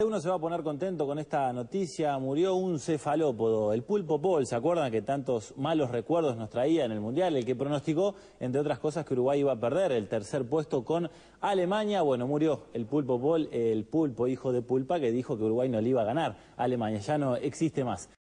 Uno se va a poner contento con esta noticia, murió un cefalópodo, el pulpo Paul, ¿se acuerdan que tantos malos recuerdos nos traía en el Mundial? El que pronosticó, entre otras cosas, que Uruguay iba a perder el tercer puesto con Alemania. Bueno, murió el pulpo Paul, el pulpo hijo de pulpa, que dijo que Uruguay no le iba a ganar Alemania, ya no existe más.